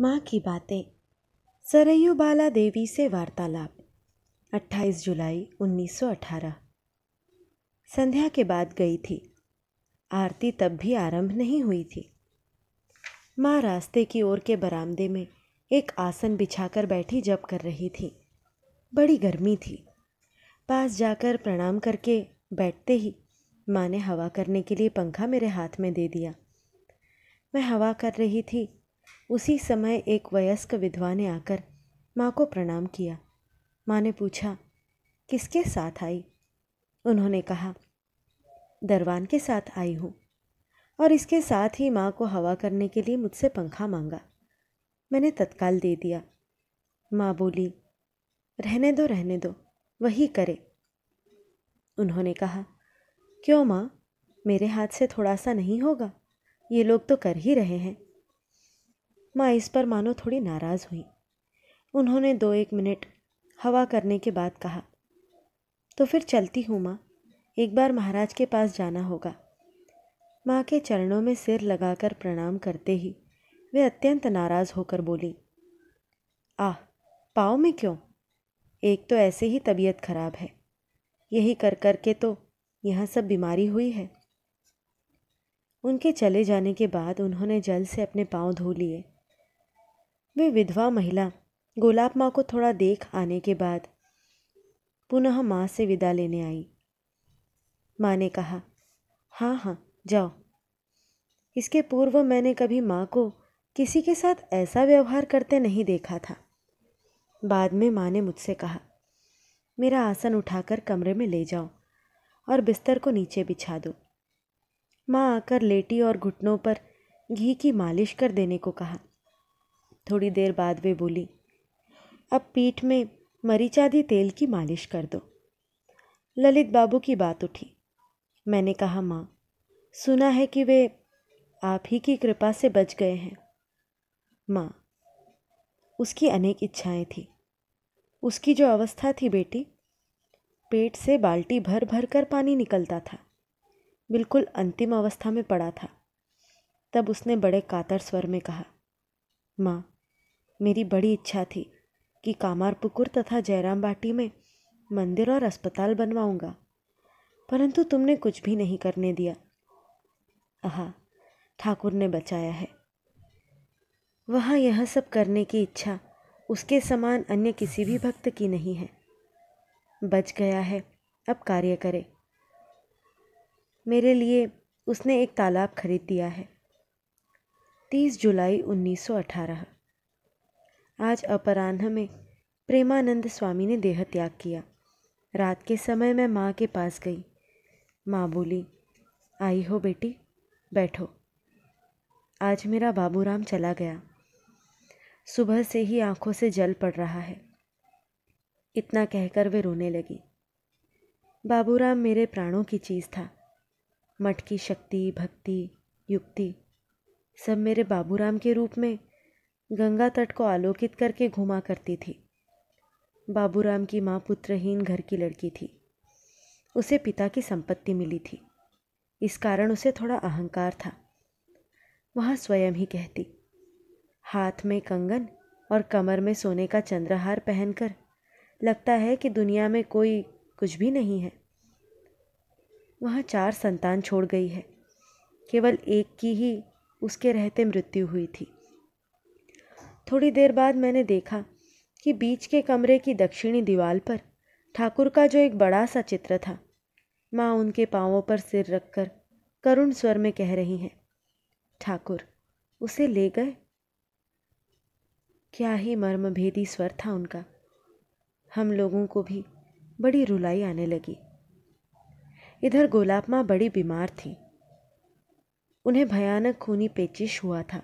माँ की बातें सरयू बाला देवी से वार्तालाप 28 जुलाई 1918 संध्या के बाद गई थी आरती तब भी आरंभ नहीं हुई थी माँ रास्ते की ओर के बरामदे में एक आसन बिछाकर बैठी जप कर रही थी बड़ी गर्मी थी पास जाकर प्रणाम करके बैठते ही माँ ने हवा करने के लिए पंखा मेरे हाथ में दे दिया मैं हवा कर रही थी उसी समय एक वयस्क विधवा ने आकर माँ को प्रणाम किया माँ ने पूछा किसके साथ आई उन्होंने कहा दरवान के साथ आई हूँ और इसके साथ ही माँ को हवा करने के लिए मुझसे पंखा मांगा मैंने तत्काल दे दिया माँ बोली रहने दो रहने दो वही करे उन्होंने कहा क्यों माँ मेरे हाथ से थोड़ा सा नहीं होगा ये लोग तो कर ही रहे हैं माँ इस पर मानो थोड़ी नाराज़ हुई उन्होंने दो एक मिनट हवा करने के बाद कहा तो फिर चलती हूँ माँ एक बार महाराज के पास जाना होगा माँ के चरणों में सिर लगाकर प्रणाम करते ही वे अत्यंत नाराज़ होकर बोली आह पाँव में क्यों एक तो ऐसे ही तबीयत खराब है यही कर कर के तो यहाँ सब बीमारी हुई है उनके चले जाने के बाद उन्होंने जल से अपने पाँव धो लिए वे विधवा महिला गोलाब माँ को थोड़ा देख आने के बाद पुनः माँ से विदा लेने आई माँ ने कहा हाँ हाँ जाओ इसके पूर्व मैंने कभी माँ को किसी के साथ ऐसा व्यवहार करते नहीं देखा था बाद में माँ ने मुझसे कहा मेरा आसन उठाकर कमरे में ले जाओ और बिस्तर को नीचे बिछा दो माँ आकर लेटी और घुटनों पर घी की मालिश कर देने को कहा थोड़ी देर बाद वे बोली अब पीठ में मरीचादी तेल की मालिश कर दो ललित बाबू की बात उठी मैंने कहा माँ सुना है कि वे आप ही की कृपा से बच गए हैं माँ उसकी अनेक इच्छाएं थी उसकी जो अवस्था थी बेटी पेट से बाल्टी भर भर कर पानी निकलता था बिल्कुल अंतिम अवस्था में पड़ा था तब उसने बड़े कातर स्वर में कहा माँ मेरी बड़ी इच्छा थी कि कामारपुकुर तथा जयराम बाटी में मंदिर और अस्पताल बनवाऊंगा परंतु तुमने कुछ भी नहीं करने दिया आहा ठाकुर ने बचाया है वहाँ यह सब करने की इच्छा उसके समान अन्य किसी भी भक्त की नहीं है बच गया है अब कार्य करे मेरे लिए उसने एक तालाब खरीद दिया है तीस जुलाई उन्नीस सौ अठारह आज अपराह्न में प्रेमानंद स्वामी ने देह त्याग किया रात के समय मैं माँ के पास गई माँ बोली आई हो बेटी बैठो आज मेरा बाबूराम चला गया सुबह से ही आंखों से जल पड़ रहा है इतना कहकर वे रोने लगी बाबूराम मेरे प्राणों की चीज़ था मठ की शक्ति भक्ति युक्ति सब मेरे बाबूराम के रूप में गंगा तट को आलोकित करके घुमा करती थी बाबूराम की माँ पुत्रहीन घर की लड़की थी उसे पिता की संपत्ति मिली थी इस कारण उसे थोड़ा अहंकार था वहाँ स्वयं ही कहती हाथ में कंगन और कमर में सोने का चंद्रहार पहनकर लगता है कि दुनिया में कोई कुछ भी नहीं है वहाँ चार संतान छोड़ गई है केवल एक की ही उसके रहते मृत्यु हुई थी थोड़ी देर बाद मैंने देखा कि बीच के कमरे की दक्षिणी दीवार पर ठाकुर का जो एक बड़ा सा चित्र था माँ उनके पाँवों पर सिर रखकर करुण स्वर में कह रही हैं ठाकुर उसे ले गए क्या ही मर्मभेदी स्वर था उनका हम लोगों को भी बड़ी रुलाई आने लगी इधर गोलाब माँ बड़ी बीमार थी उन्हें भयानक खूनी पेचिश हुआ था